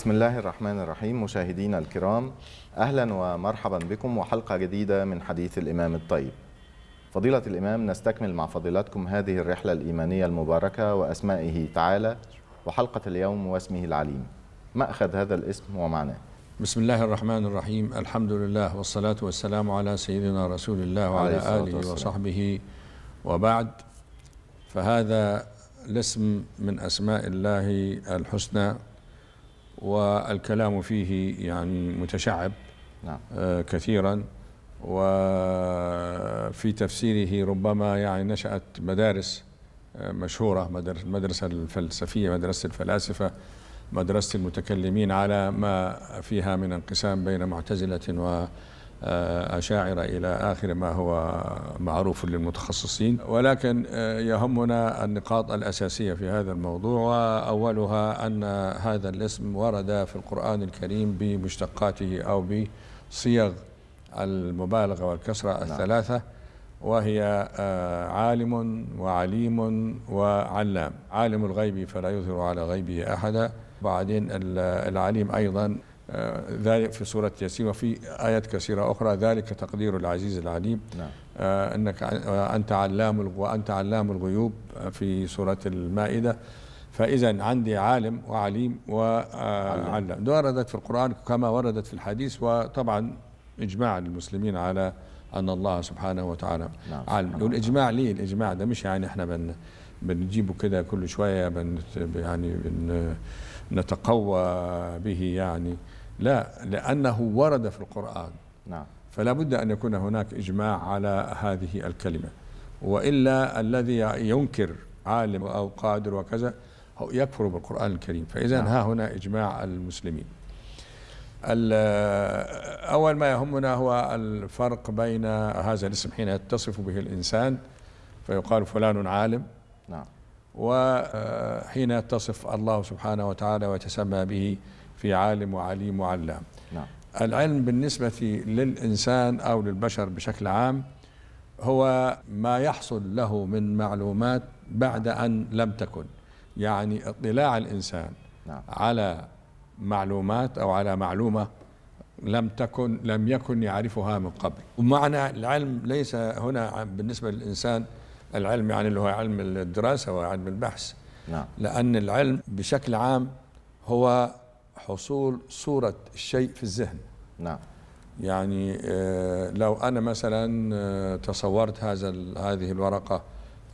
بسم الله الرحمن الرحيم مشاهدينا الكرام اهلا ومرحبا بكم وحلقه جديده من حديث الامام الطيب. فضيله الامام نستكمل مع فضيلتكم هذه الرحله الايمانيه المباركه واسمائه تعالى وحلقه اليوم واسمه العليم. ماخذ هذا الاسم ومعناه. بسم الله الرحمن الرحيم، الحمد لله والصلاه والسلام على سيدنا رسول الله وعلى اله والسلام. وصحبه وبعد فهذا الاسم من اسماء الله الحسنى والكلام فيه يعني متشعب نعم. آه، كثيرا وفي تفسيره ربما يعني نشأت مدارس آه، مشهورة المدرسة الفلسفية مدرسة الفلاسفة مدرسة المتكلمين على ما فيها من انقسام بين معتزلة و آه، أشاعرة إلى آخر ما هو معروف للمتخصصين ولكن آه، يهمنا النقاط الأساسية في هذا الموضوع وأولها أن هذا الاسم ورد في القرآن الكريم بمشتقاته أو بصيغ المبالغة والكسرة نعم. الثلاثة وهي آه، عالم وعليم وعلام عالم الغيب فلا يظهر على غيبه أحدا بعدين العليم أيضا آه، ذلك في سورة ياسين وفي آيات كثيرة أخرى ذلك تقدير العزيز العليم نعم. آه، أنك آه، أنت علام وأنت علام الغيوب في سورة المائدة فإذا عندي عالم وعليم وعلم وردت في القرآن كما وردت في الحديث وطبعا إجماع المسلمين على أن الله سبحانه وتعالى نعم عالم والإجماع ليه الإجماع ده مش يعني إحنا بن بنجيبه كده كل شوية بن يعني بن نتقوى به يعني لا لأنه ورد في القرآن نعم فلا بد أن يكون هناك إجماع على هذه الكلمة وإلا الذي ينكر عالم أو قادر وكذا يكفر بالقرآن الكريم فإذا نعم. ها هنا إجماع المسلمين أول ما يهمنا هو الفرق بين هذا الاسم حين يتصف به الإنسان فيقال فلان عالم نعم وحين يتصف الله سبحانه وتعالى ويتسمى به في عالم وعليم وعلام نعم. العلم بالنسبة للإنسان أو للبشر بشكل عام هو ما يحصل له من معلومات بعد أن لم تكن يعني اطلاع الإنسان نعم. على معلومات أو على معلومة لم تكن لم يكن يعرفها من قبل ومعنى العلم ليس هنا بالنسبة للإنسان العلم يعني اللي هو علم الدراسة وعلم البحث نعم. لأن العلم بشكل عام هو حصول صورة الشيء في الذهن نعم يعني آه، لو أنا مثلا آه، تصورت هذا هذه الورقة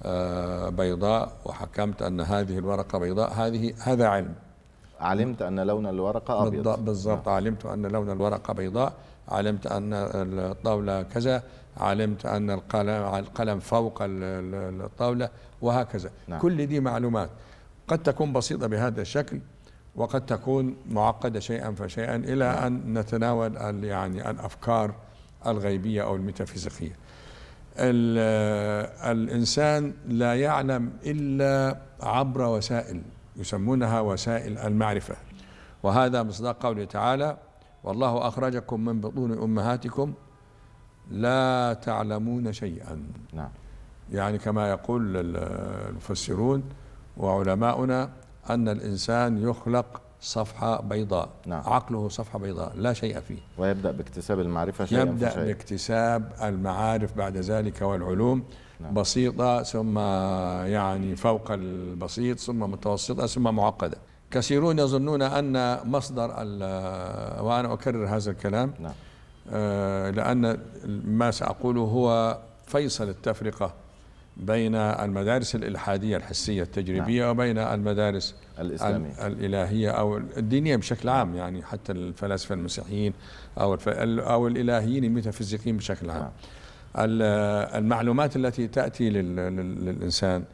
آه، بيضاء وحكمت أن هذه الورقة بيضاء هذه هذا علم علمت أن لون الورقة أبيض بالضبط نعم. علمت أن لون الورقة بيضاء علمت أن الطاولة كذا علمت أن القلم القلم فوق الطاولة وهكذا نعم. كل دي معلومات قد تكون بسيطة بهذا الشكل وقد تكون معقدة شيئا فشيئا إلى نعم. أن نتناول يعني الأفكار الغيبية أو الميتافيزيقية الإنسان لا يعلم إلا عبر وسائل يسمونها وسائل المعرفة وهذا مصداق قوله تعالى والله أخرجكم من بطون أمهاتكم لا تعلمون شيئا نعم يعني كما يقول المفسرون وعلماؤنا أن الإنسان يخلق صفحة بيضاء نعم. عقله صفحة بيضاء لا شيء فيه ويبدأ باكتساب المعرفة شيئا يبدأ شيئا. باكتساب المعارف بعد ذلك والعلوم نعم. بسيطة ثم يعني فوق البسيط ثم متوسطة ثم معقدة كثيرون يظنون أن مصدر وأنا أكرر هذا الكلام نعم. آه، لأن ما سأقوله هو فيصل التفرقة بين المدارس الإلحادية الحسية التجريبية نعم. وبين المدارس الإسلامية الإلهية أو الدينية بشكل عام يعني حتى الفلاسفة المسيحيين أو أو الإلهيين الميتافيزيقيين بشكل عام نعم. المعلومات التي تأتي للإنسان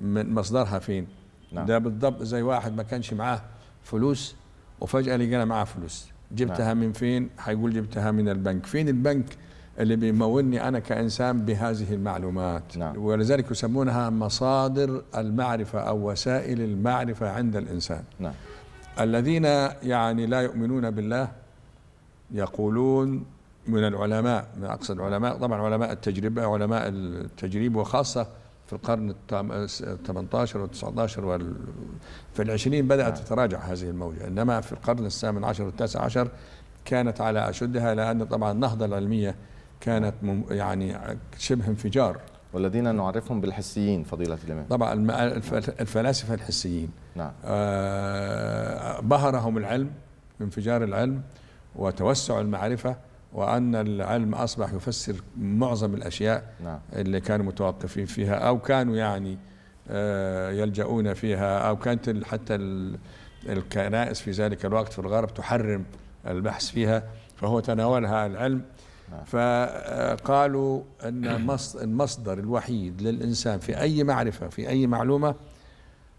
من مصدرها فين نعم. ده بالضبط زي واحد ما كانش معاه فلوس وفجأة لقينا معاه فلوس جبتها نعم. من فين حيقول جبتها من البنك فين البنك اللي بيمولني أنا كإنسان بهذه المعلومات نعم. ولذلك يسمونها مصادر المعرفة أو وسائل المعرفة عند الإنسان نعم. الذين يعني لا يؤمنون بالله يقولون من العلماء من أقصد علماء طبعا علماء التجربة علماء التجريب وخاصة في القرن ال 18 وال 19 وال في العشرين بدأت نعم. تتراجع هذه الموجة إنما في القرن الثامن عشر والتاسع عشر كانت على أشدها لأن طبعا النهضة العلمية كانت يعني شبه انفجار والذين نعرفهم بالحسيين فضيلة الإمام طبعا آه، الفلاسفة الحسيين نعم. آه بهرهم العلم انفجار العلم وتوسع المعرفة وأن العلم أصبح يفسر معظم الأشياء نعم. اللي كانوا متوقفين فيها أو كانوا يعني آه، يلجؤون فيها أو كانت حتى الكنائس في ذلك الوقت في الغرب تحرم البحث فيها فهو تناولها العلم نعم. فقالوا آه، أن المصدر الوحيد للإنسان في أي معرفة في أي معلومة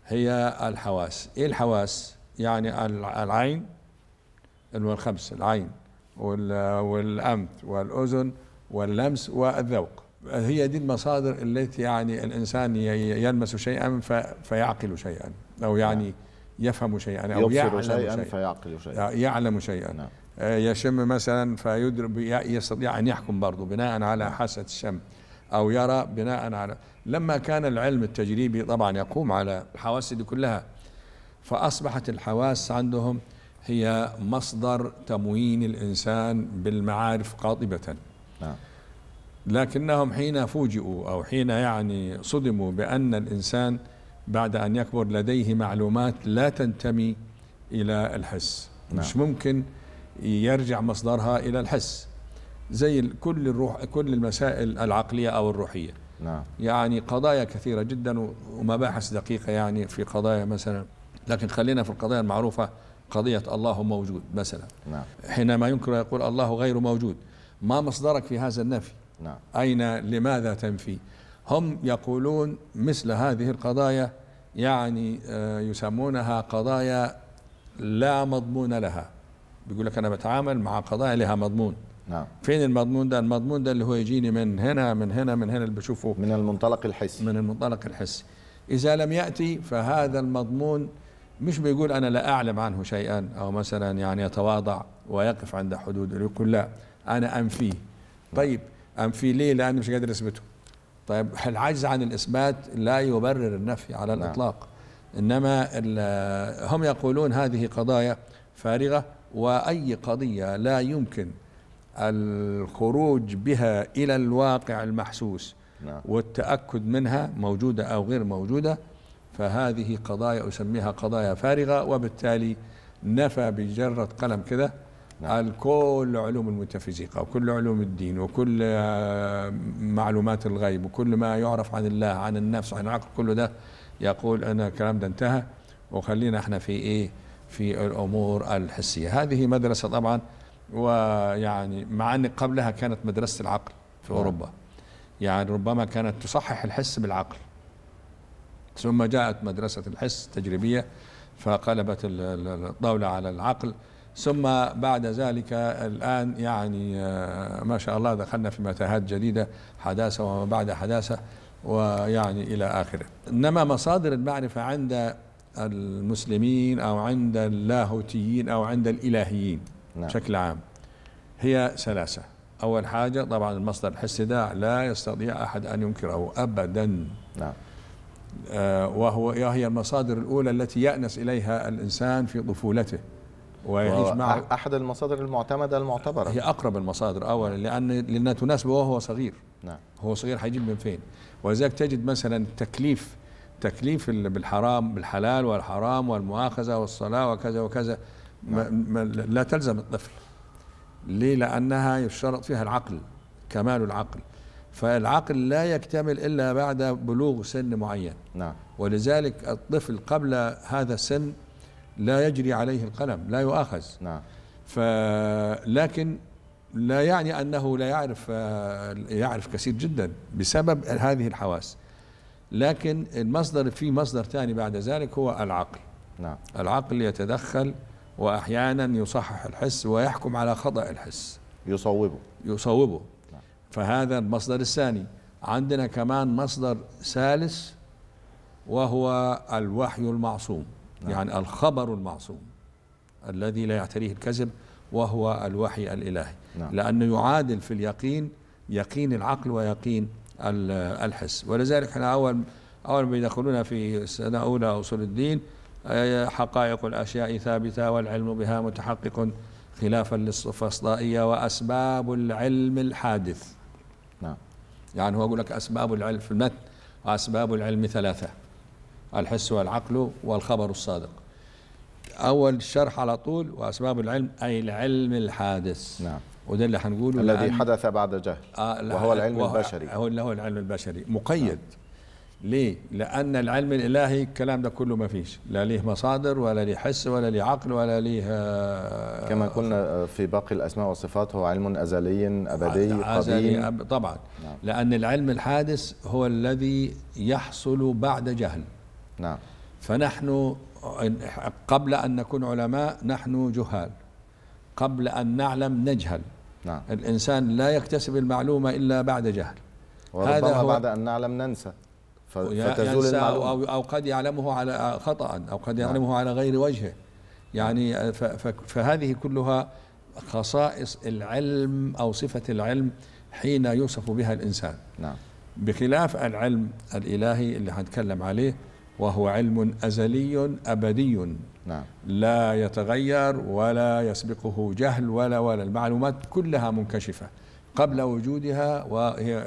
هي الحواس إيه الحواس؟ يعني العين الخمس العين والأمت والأذن واللمس والذوق هي دي المصادر التي يعني الإنسان يلمس شيئا فيعقل شيئا أو يعني نعم. يفهم شيئا أو يعلم شيئا, شيئا فيعقل شيئا يعلم شيئا نعم. آه، يشم مثلا فيدرك يستطيع أن يحكم برضه بناء على نعم. حاسة الشم أو يرى بناء على لما كان العلم التجريبي طبعا يقوم على الحواس دي كلها فأصبحت الحواس عندهم هي مصدر تموين الإنسان بالمعارف قاطبة نعم لكنهم حين فوجئوا أو حين يعني صدموا بأن الإنسان بعد أن يكبر لديه معلومات لا تنتمي إلى الحس نعم. مش ممكن يرجع مصدرها إلى الحس زي كل الروح كل المسائل العقلية أو الروحية نعم. يعني قضايا كثيرة جدا ومباحث دقيقة يعني في قضايا مثلا لكن خلينا في القضايا المعروفة قضية الله موجود مثلا نعم. حينما ينكر يقول الله غير موجود ما مصدرك في هذا النفي نعم. أين لماذا تنفي هم يقولون مثل هذه القضايا يعني آه، يسمونها قضايا لا مضمون لها بيقول لك أنا بتعامل مع قضايا لها مضمون نعم. فين المضمون ده المضمون ده اللي هو يجيني من هنا من هنا من هنا اللي بشوفه من المنطلق الحسي من المنطلق الحسي إذا لم يأتي فهذا المضمون مش بيقول أنا لا أعلم عنه شيئا أو مثلا يعني يتواضع ويقف عند حدود يقول لا أنا أنفيه طيب أنفيه ليه لأني مش قادر أثبته طيب العجز عن الإثبات لا يبرر النفي على نعم. الإطلاق إنما آه، هم يقولون هذه قضايا فارغة وأي قضية لا يمكن الخروج بها إلى الواقع المحسوس نعم. والتأكد منها موجودة أو غير موجودة فهذه قضايا أسميها قضايا فارغة وبالتالي نفى بجرة قلم كده نعم. كل علوم الميتافيزيقا وكل علوم الدين وكل آه، معلومات الغيب وكل ما يعرف عن الله عن النفس عن العقل كله ده يقول أنا الكلام ده انتهى وخلينا احنا في إيه في الأمور الحسية هذه مدرسة طبعا ويعني مع أن قبلها كانت مدرسة العقل في نعم. أوروبا يعني ربما كانت تصحح الحس بالعقل ثم جاءت مدرسة الحس التجريبية فقلبت الطاولة على العقل ثم بعد ذلك الآن يعني آه، ما شاء الله دخلنا في متاهات جديدة حداثة وما بعد حداثة ويعني إلى آخره إنما مصادر المعرفة عند المسلمين أو عند اللاهوتيين أو عند الإلهيين نعم. بشكل عام هي ثلاثة أول حاجة طبعا المصدر الحسي ده لا يستطيع أحد أن ينكره أبدا نعم آه، وهو هي المصادر الأولى التي يأنس إليها الإنسان في طفولته ويعيش مع أحد المصادر المعتمدة المعتبرة هي أقرب المصادر أولا لأن لأنها تناسبه وهو صغير نعم هو صغير هيجيب من فين ولذلك تجد مثلا التكليف تكليف بالحرام بالحلال والحرام والمؤاخذة والصلاة وكذا وكذا نعم. ما ما لا تلزم الطفل ليه لأنها يشترط فيها العقل كمال العقل فالعقل لا يكتمل إلا بعد بلوغ سن معين نعم ولذلك الطفل قبل هذا السن لا يجري عليه القلم لا يؤاخذ نعم لكن لا يعني أنه لا يعرف يعرف كثير جدا بسبب هذه الحواس لكن المصدر في مصدر ثاني بعد ذلك هو العقل نعم العقل يتدخل وأحيانا يصحح الحس ويحكم على خطأ الحس يصوبه يصوبه فهذا المصدر الثاني عندنا كمان مصدر ثالث وهو الوحي المعصوم نعم. يعني الخبر المعصوم الذي لا يعتريه الكذب وهو الوحي الإلهي نعم. لأنه يعادل في اليقين يقين العقل ويقين الحس ولذلك احنا أول أول ما يدخلون في سنة أولى أصول الدين حقائق الأشياء ثابتة والعلم بها متحقق خلافا للصفصطائية وأسباب العلم الحادث يعني هو يقول لك أسباب العلم في المتن أسباب العلم ثلاثة الحس والعقل والخبر الصادق أول الشرح على طول وأسباب العلم أي العلم الحادث نعم وده اللي هنقوله الذي حدث بعد جهل آه وهو العلم وهو البشري هو اللي هو العلم البشري مقيد نعم. ليه لأن العلم الإلهي الكلام ده كله ما فيش لا ليه مصادر ولا ليه حس ولا ليه عقل ولا ليه آه، كما قلنا آه، في باقي الأسماء والصفات هو علم أزلي أبدي أزلي قديم طبعا نعم. لأن العلم الحادث هو الذي يحصل بعد جهل نعم فنحن قبل أن نكون علماء نحن جهال قبل أن نعلم نجهل نعم. الإنسان لا يكتسب المعلومة إلا بعد جهل وربما هذا هو بعد أن نعلم ننسى فتزول يعني المعلومة أو, أو قد يعلمه على خطأ أو قد نعم. يعلمه على غير وجهه يعني آه، فهذه كلها خصائص العلم أو صفة العلم حين يوصف بها الإنسان نعم بخلاف العلم الإلهي اللي هنتكلم عليه وهو علم أزلي أبدي نعم. لا يتغير ولا يسبقه جهل ولا ولا المعلومات كلها منكشفة قبل وجودها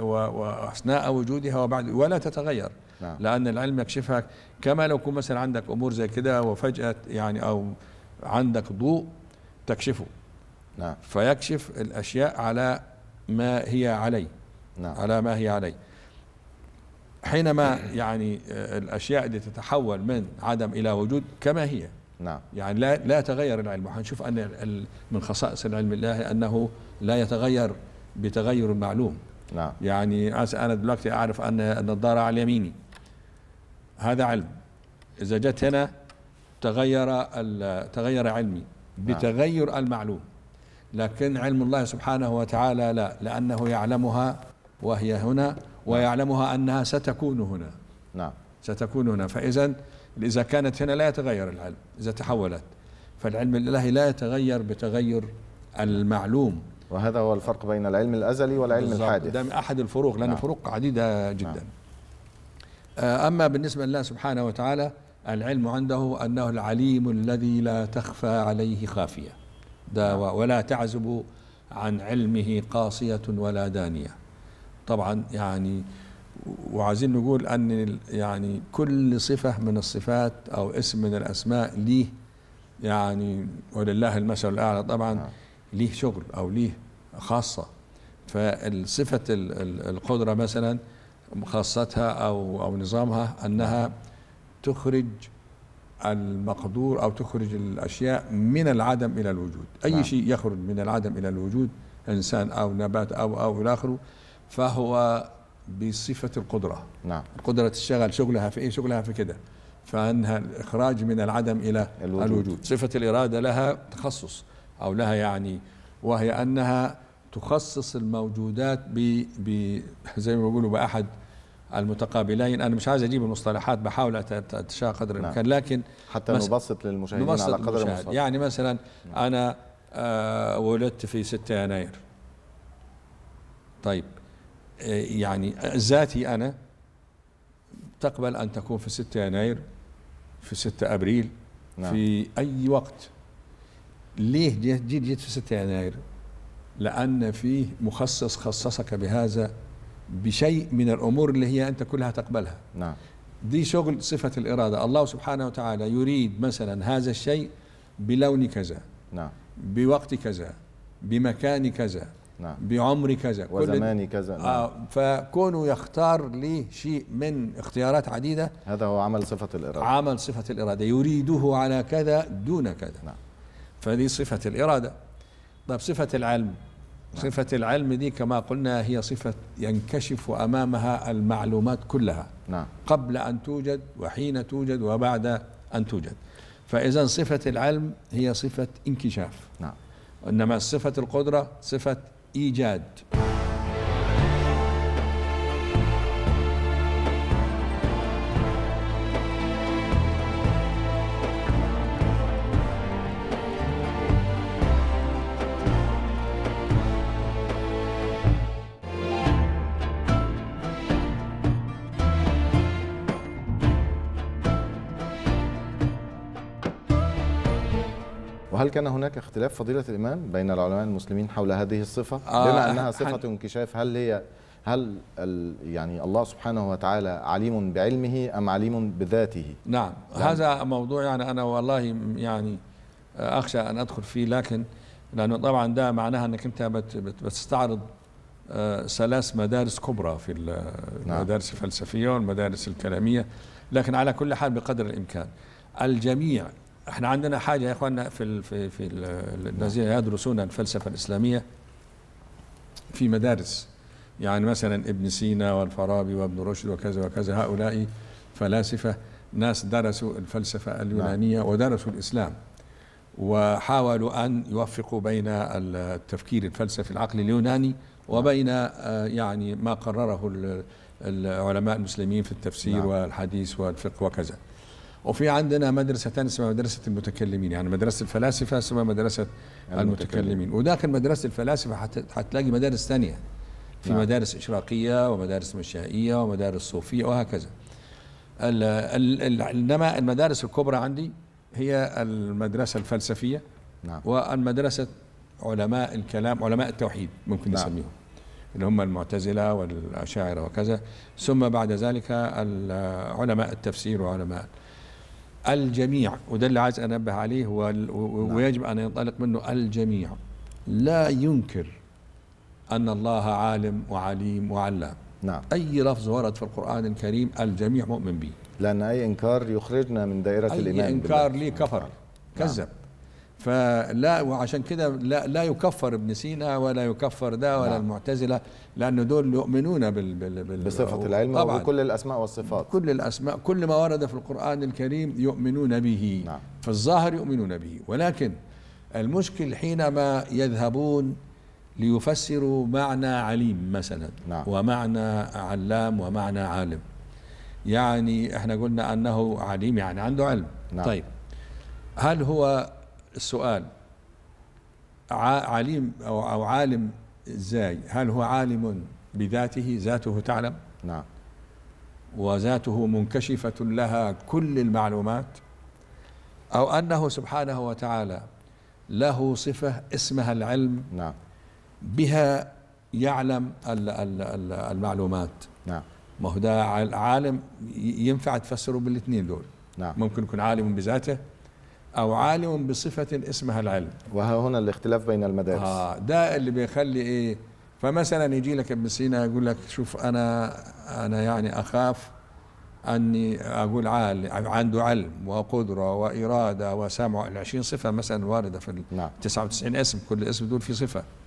واثناء وجودها وبعد ولا تتغير نعم. لان العلم يكشفها كما لو كنت مثلا عندك امور زي كده وفجاه يعني او عندك ضوء تكشفه نعم. فيكشف الاشياء على ما هي عليه نعم. على ما هي عليه حينما يعني آه، الاشياء دي تتحول من عدم الى وجود كما هي نعم يعني لا لا تغير العلم وحنشوف ان من خصائص العلم الله انه لا يتغير بتغير المعلوم نعم. يعني أنا دلوقتي أعرف أن النظارة على يميني هذا علم إذا جت هنا تغير تغير علمي نعم. بتغير المعلوم لكن علم الله سبحانه وتعالى لا لأنه يعلمها وهي هنا ويعلمها أنها ستكون هنا نعم ستكون هنا فإذا إذا كانت هنا لا يتغير العلم إذا تحولت فالعلم الإلهي لا يتغير بتغير المعلوم وهذا هو الفرق بين العلم الأزلي والعلم بالزبط. الحادث ده أحد الفروق لأن نعم. فروق عديدة جدا نعم. آه، أما بالنسبة لله سبحانه وتعالى العلم عنده أنه العليم الذي لا تخفى عليه خافية ده نعم. ولا تعزب عن علمه قاصية ولا دانية طبعا يعني وعايزين نقول أن يعني كل صفة من الصفات أو اسم من الأسماء ليه يعني ولله المثل الأعلى طبعا نعم. ليه شغل او ليه خاصه فصفه القدره مثلا خاصتها او او نظامها انها تخرج المقدور او تخرج الاشياء من العدم الى الوجود اي نعم. شيء يخرج من العدم الى الوجود انسان او نبات او او الى اخره فهو بصفه القدره نعم القدره تشتغل شغلها في ايه شغلها في كده فانها الاخراج من العدم الى الوجود, الوجود. صفه الاراده لها تخصص أو لها يعني وهي أنها تخصص الموجودات ب, ب زي ما بيقولوا بأحد المتقابلين أنا مش عايز أجيب المصطلحات بحاول أتشاء قدر نعم. الإمكان نعم. لكن حتى نبسط للمشاهدين نبسط على قدر المستطاع يعني مثلا نعم. أنا آه ولدت في 6 يناير طيب آه، يعني ذاتي أنا تقبل أن تكون في 6 يناير في 6 أبريل نعم. في أي وقت ليه جيت جيت, في 6 يناير لأن فيه مخصص خصصك بهذا بشيء من الأمور اللي هي أنت كلها تقبلها نعم دي شغل صفة الإرادة الله سبحانه وتعالى يريد مثلا هذا الشيء بلون كذا نعم بوقت كذا بمكان كذا نعم بعمر كذا وزمان كذا آه، نعم. آه فكونه يختار لي شيء من اختيارات عديدة هذا هو عمل صفة الإرادة عمل صفة الإرادة يريده على كذا دون كذا نعم فهذه صفة الإرادة طيب صفة العلم صفة العلم دي كما قلنا هي صفة ينكشف أمامها المعلومات كلها نعم. قبل أن توجد وحين توجد وبعد أن توجد فإذا صفة العلم هي صفة انكشاف نعم. إنما صفة القدرة صفة إيجاد كان هناك اختلاف فضيلة الإمام بين العلماء المسلمين حول هذه الصفة آه بما أنها صفة انكشاف هل هي هل يعني الله سبحانه وتعالى عليم بعلمه أم عليم بذاته نعم يعني هذا موضوع يعني أنا والله يعني أخشى أن أدخل فيه لكن لأنه طبعا ده معناها أنك أنت بتستعرض آه، ثلاث مدارس كبرى في المدارس نعم. الفلسفية والمدارس الكلامية لكن على كل حال بقدر الإمكان الجميع احنا عندنا حاجه يا اخواننا في في في الذين يدرسون الفلسفه الاسلاميه في مدارس يعني مثلا ابن سينا والفارابي وابن رشد وكذا وكذا هؤلاء فلاسفه ناس درسوا الفلسفه اليونانيه نعم. ودرسوا الاسلام وحاولوا ان يوفقوا بين التفكير الفلسفي العقلي اليوناني نعم. وبين آه، يعني ما قرره العلماء المسلمين في التفسير نعم. والحديث والفقه وكذا وفي عندنا ثانية اسمها مدرسة المتكلمين يعني مدرسة الفلاسفة اسمها مدرسة المتكلمين, المتكلمين. وداخل مدرسة الفلاسفة هتلاقي مدارس ثانية في نعم. مدارس إشراقية ومدارس مشائية ومدارس صوفية وهكذا إنما المدارس الكبرى عندي هي المدرسة الفلسفية نعم. والمدرسة علماء الكلام علماء التوحيد ممكن نعم. نسميهم اللي هم المعتزلة والأشاعرة وكذا ثم بعد ذلك علماء التفسير وعلماء الجميع وده اللي عايز انبه عليه نعم. ويجب ان ينطلق منه الجميع لا ينكر ان الله عالم وعليم وعلام نعم اي لفظ ورد في القران الكريم الجميع مؤمن به لان اي انكار يخرجنا من دائره أي الايمان اي انكار لي كفر نعم. كذب فلا وعشان كده لا, لا يكفر ابن سينا ولا يكفر ده ولا نعم. المعتزله لان دول يؤمنون بال بال بال بصفه العلم طبعا وكل الاسماء والصفات كل الاسماء كل ما ورد في القران الكريم يؤمنون به نعم. في الظاهر يؤمنون به ولكن المشكل حينما يذهبون ليفسروا معنى عليم مثلا نعم. ومعنى علام ومعنى عالم يعني احنا قلنا انه عليم يعني عنده علم نعم. طيب هل هو السؤال عليم أو, عالم إزاي هل هو عالم بذاته ذاته تعلم نعم وذاته منكشفة لها كل المعلومات أو أنه سبحانه وتعالى له صفة اسمها العلم نعم بها يعلم المعلومات نعم ما هو ده عالم ينفع تفسره بالاثنين دول نعم ممكن يكون عالم بذاته أو عالم بصفة اسمها العلم وها هنا الاختلاف بين المدارس آه ده اللي بيخلي إيه فمثلا يجي لك ابن سينا يقول لك شوف أنا أنا يعني أخاف أني أقول عالم عنده علم وقدرة وإرادة وسمع العشرين صفة مثلا واردة في ال نعم. 99 اسم كل اسم دول فيه صفة